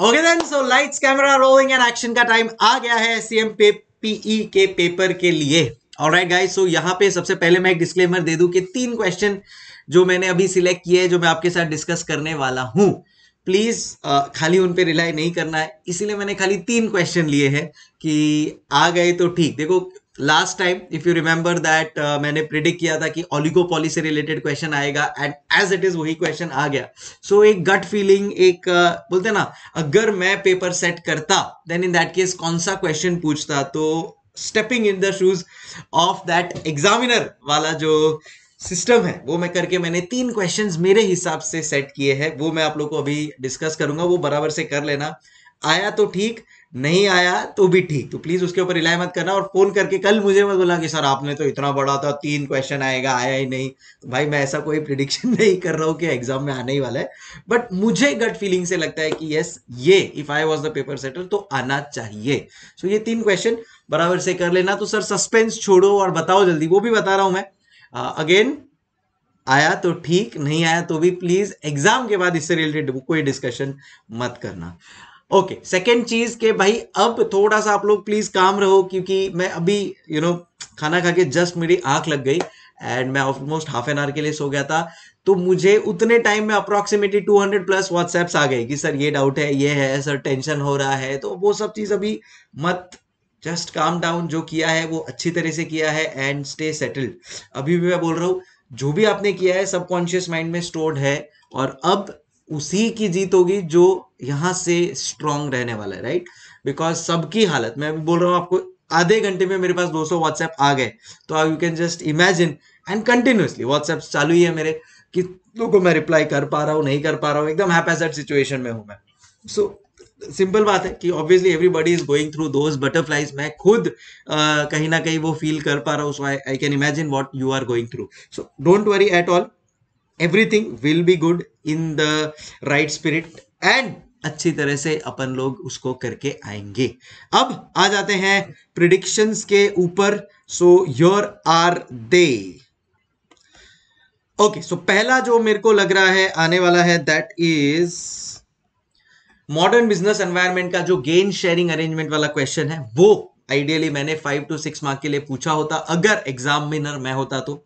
okay then so lights camera rolling and action का time आ गया है सीएम पे पीई के पेपर के लिए और राइट गाइस सो यहाँ पे सबसे पहले मैं एक डिस्क्लेमर दे दूं कि तीन क्वेश्चन जो मैंने अभी सिलेक्ट किए हैं जो मैं आपके साथ डिस्कस करने वाला हूं प्लीज uh, खाली उन पे रिलाई नहीं करना है इसीलिए मैंने खाली तीन क्वेश्चन लिए हैं कि आ गए तो ठीक देखो last time if you remember that मैंने प्रिडिक्ट किया था कि ऑलिगोपॉली से रिलेटेड क्वेश्चन आएगा एंड एज इट इज वही क्वेश्चन आ गया सो so, एक गट फीलिंग एक uh, बोलते ना अगर मैं पेपर सेट करता देन इन दैट केस कौन सा क्वेश्चन पूछता तो stepping in the shoes of that examiner वाला जो सिस्टम है वो मैं करके मैंने तीन क्वेश्चन मेरे हिसाब से सेट किए हैं वो मैं आप लोग को अभी डिस्कस करूंगा वो बराबर से कर लेना आया तो ठीक नहीं आया तो भी ठीक तो प्लीज उसके ऊपर रिलाय मत करना और फोन करके कल मुझे मत बोला कि सर आपने तो इतना बड़ा था तीन क्वेश्चन आएगा आया ही नहीं तो भाई मैं ऐसा कोई प्रिडिक्शन नहीं कर रहा हूँ कि एग्जाम में आने ही वाला है बट मुझे गट फीलिंग से लगता है कि यस ये if I was the paper setter तो आना चाहिए सो ये तीन क्वेश्चन बराबर से कर लेना तो सर सस्पेंस छोड़ो और बताओ जल्दी वो भी बता रहा हूं मैं अगेन uh, आया तो ठीक नहीं आया तो भी प्लीज एग्जाम के बाद इससे रिलेटेड कोई डिस्कशन मत करना ओके सेकेंड चीज के भाई अब थोड़ा सा आप लोग प्लीज काम रहो क्योंकि मैं अभी यू you नो know, खाना खा के जस्ट मेरी आंख लग गई एंड मैं ऑलमोस्ट हाफ एन आवर के लिए सो गया था तो मुझे उतने टाइम में अप्रोक्सीमेटली 200 प्लस व्हाट्सएप्स आ गए कि सर ये डाउट है ये है सर टेंशन हो रहा है तो वो सब चीज़ अभी मत जस्ट काम डाउन जो किया है वो अच्छी तरह से किया है एंड स्टे सेटल्ड अभी भी मैं बोल रहा हूँ जो भी आपने किया है सबकॉन्शियस माइंड में स्टोर्ड है और अब उसी की जीत होगी जो यहां से स्ट्रांग रहने वाला है राइट बिकॉज सबकी हालत मैं अभी बोल रहा हूं आपको आधे घंटे में मेरे पास 200 सौ व्हाट्सएप आ गए तो you can just imagine and continuously WhatsApp चालू ही है मेरे कि लोगों मैं रिप्लाई कर पा रहा हूँ नहीं कर पा रहा हूँ एकदम हैपेसड सिचुएशन में हूं मैं सो so, सिंपल बात है कि obviously everybody is going through those butterflies मैं खुद कहीं ना कहीं वो फील कर पा रहा हूँ so I can imagine what you are going through so don't worry at all everything will be good in the right spirit and अच्छी तरह से अपन लोग उसको करके आएंगे अब आ जाते हैं प्रिडिक्शंस के ऊपर so your are they okay so पहला जो मेरे को लग रहा है आने वाला है that is modern business environment का जो गेन शेयरिंग अरेंजमेंट वाला क्वेश्चन है वो आइडियली मैंने फाइव टू सिक्स मार्क के लिए पूछा होता अगर एग्जामिनर मैं होता तो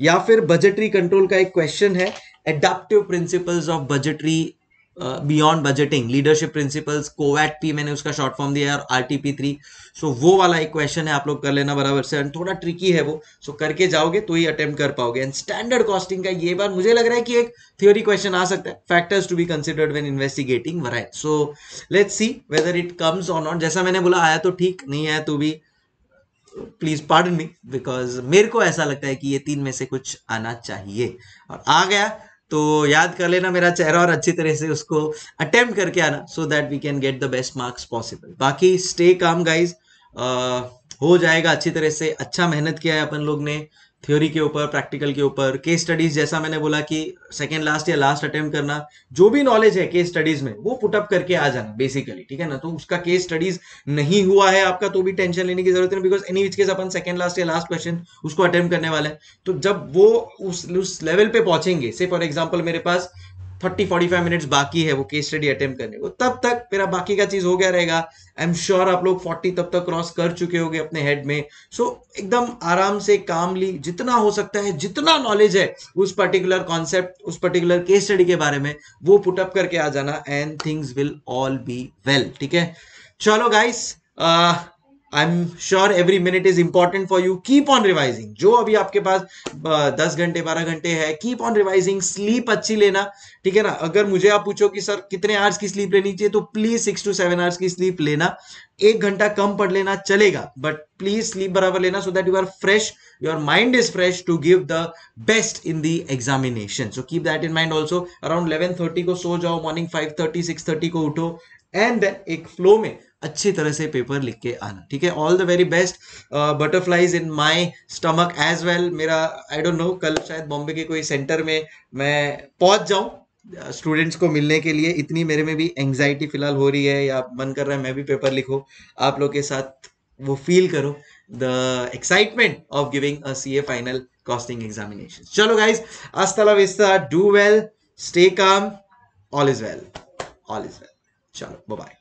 या फिर बजटरी कंट्रोल का एक क्वेश्चन है adaptive principles of budgetary beyond budgeting leadership principles कोवैट पी मैंने उसका शॉर्ट फॉर्म दिया है और R T P three so वो वाला एक क्वेश्चन है आप लोग कर लेना बराबर से एंड थोड़ा ट्रिकी है वो सो so, करके जाओगे तो ही अटेम्प्ट कर पाओगे एंड स्टैंडर्ड कॉस्टिंग का ये बार मुझे लग रहा है कि एक थ्योरी क्वेश्चन आ सकता है factors to be considered when investigating alright so let's see whether it comes on not जैसा मैंने बोला आया तो ठीक नहीं आया तो भी प्लीज पार्डन मी बिकॉज मेरे को ऐसा लगता है कि ये तीन में से कुछ आना चाहिए और आ गया तो याद कर लेना मेरा चेहरा और अच्छी तरह से उसको अटेम्प्ट करके आना so that we can get the best marks possible बाकी स्टे काम गाइज हो जाएगा अच्छी तरह से अच्छा मेहनत किया है अपन लोग ने थ्योरी के ऊपर प्रैक्टिकल के ऊपर केस स्टडीज जैसा मैंने बोला कि सेकेंड लास्ट या लास्ट अटेम्प्ट करना जो भी नॉलेज है केस स्टडीज में वो पुटअप करके आ जाना बेसिकली ठीक है ना तो उसका केस स्टडीज नहीं हुआ है आपका तो भी टेंशन लेने की जरूरत नहीं बिकॉज एनी विच केस अपन सेकेंड लास्ट या लास्ट क्वेश्चन उसको अटेम्प्ट करने वाला है तो जब वो उस उस लेवल पे पहुंचेंगे से फॉर एग्जाम्पल मेरे पास थर्टी फोर्टी फाइव मिनट बाकी है वो केस स्टडी अटेम्प्ट करने को तब तक मेरा बाकी का चीज हो गया रहेगा आई एम श्योर आप लोग फोर्टी तब तक क्रॉस कर चुके होंगे अपने हेड में सो so, एकदम आराम से कामली जितना हो सकता है जितना नॉलेज है उस पर्टिकुलर कॉन्सेप्ट उस पर्टिकुलर केस स्टडी के बारे में वो पुटअप करके आ जाना and things will all be well ठीक है चलो guys I am sure every minute is important for you keep on revising जो अभी आपके पास दस घंटे बारह घंटे है कीप ऑन रिवाइजिंग स्लीप अच्छी लेना ठीक है ना अगर मुझे आप पूछो कि सर कितने आवर्स की स्लीप लेनी चाहिए तो please six to seven hours की स्लीप लेना एक घंटा कम पढ़ लेना चलेगा बट प्लीज स्लीप बराबर लेना so that you are fresh your mind is fresh to give the best in the examination so keep that in mind also around eleven thirty को सो जाओ morning five thirty six thirty को उठो and then एक flow में अच्छी तरह से पेपर लिख के आना ठीक है all the very best butterflies in my stomach as well मेरा आई डोंट नो कल शायद बॉम्बे के कोई सेंटर में मैं पहुंच जाऊं स्टूडेंट्स uh, को मिलने के लिए इतनी मेरे में भी एंग्जाइटी फिलहाल हो रही है या मन कर रहा है मैं भी पेपर लिखो आप लोग के साथ वो फील करो the excitement of giving a A final costing examination चलो गाइज अस्तला do well stay calm all is well all is well चलो बाय